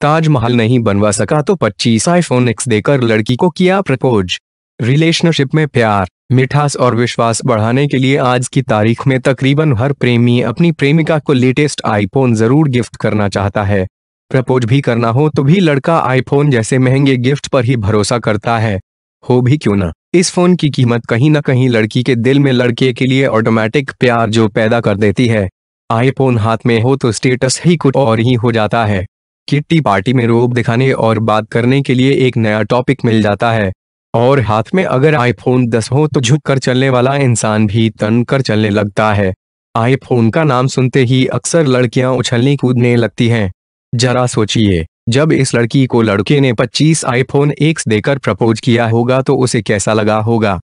ताजमहल नहीं बनवा सका तो 25 आईफोन एक्स देकर लड़की को किया प्रपोज रिलेशनशिप में प्यार मिठास और विश्वास बढ़ाने के लिए आज की तारीख में तकरीबन हर प्रेमी अपनी प्रेमिका को लेटेस्ट आईफोन जरूर गिफ्ट करना चाहता है प्रपोज भी करना हो तो भी लड़का आईफोन जैसे महंगे गिफ्ट पर ही भरोसा करता है हो भी क्यों ना इस फोन की कीमत कहीं ना कहीं लड़की के दिल में लड़के के लिए ऑटोमेटिक प्यार जो पैदा कर देती है आईफोन हाथ में हो तो स्टेटस ही कुछ और ही हो जाता है किट्टी पार्टी में रोब दिखाने और बात करने के लिए एक नया टॉपिक मिल जाता है और हाथ में अगर आईफोन 10 हो तो झुक कर चलने वाला इंसान भी तन कर चलने लगता है आईफोन का नाम सुनते ही अक्सर लड़कियां उछलने कूदने लगती हैं जरा सोचिए जब इस लड़की को लड़के ने 25 आईफोन एक्स देकर प्रपोज किया होगा तो उसे कैसा लगा होगा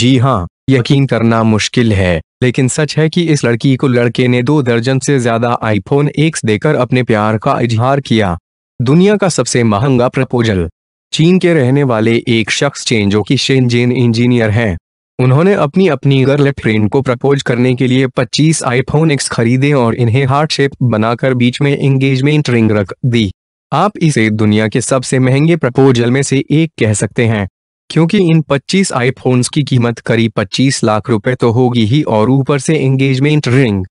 जी हाँ यकीन करना मुश्किल है लेकिन सच है कि इस लड़की को लड़के ने दो दर्जन से ज्यादा आईफोन एक्स देकर अपने प्यार का इजहार किया दुनिया का सबसे महंगा प्रपोजल चीन के रहने वाले एक शख्स चेंजो की शेनजेन इंजीनियर हैं उन्होंने अपनी अपनी फ्रेंड को प्रपोज करने के लिए 25 आईफोन एक्स खरीदे और इन्हें हार्ट शेप बनाकर बीच में एंगेजमेंट रिंग रख दी आप इसे दुनिया के सबसे महंगे प्रपोजल में से एक कह सकते हैं क्योंकि इन 25 आईफोन्स की कीमत करीब 25 लाख रुपए तो होगी ही और ऊपर से एंगेजमेंट रिंग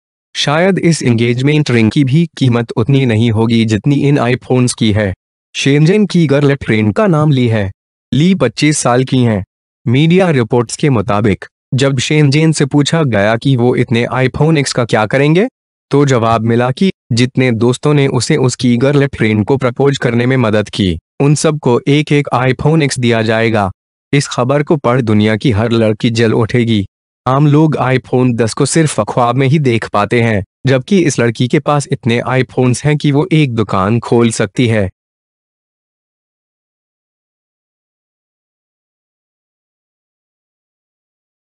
शायद इस एंगेजमेंट रिंग की भी कीमत उतनी नहीं होगी जितनी इन आईफोन्स की है शेंजन की गर्ल ट्रेन का नाम ली है ली 25 साल की हैं मीडिया रिपोर्ट्स के मुताबिक जब शेंजेन से पूछा गया कि वो इतने आईफोन एक्स का क्या करेंगे तो जवाब मिला कि जितने दोस्तों ने उसे उसकी गर्ल फ्रेंड को प्रपोज करने में मदद की उन सबको एक एक आईफोन एक्स दिया जाएगा इस खबर को पढ़ दुनिया की हर लड़की जल उठेगी आम लोग आईफोन 10 को सिर्फ ख्वाब में ही देख पाते हैं जबकि इस लड़की के पास इतने आईफोन्स हैं कि वो एक दुकान खोल सकती है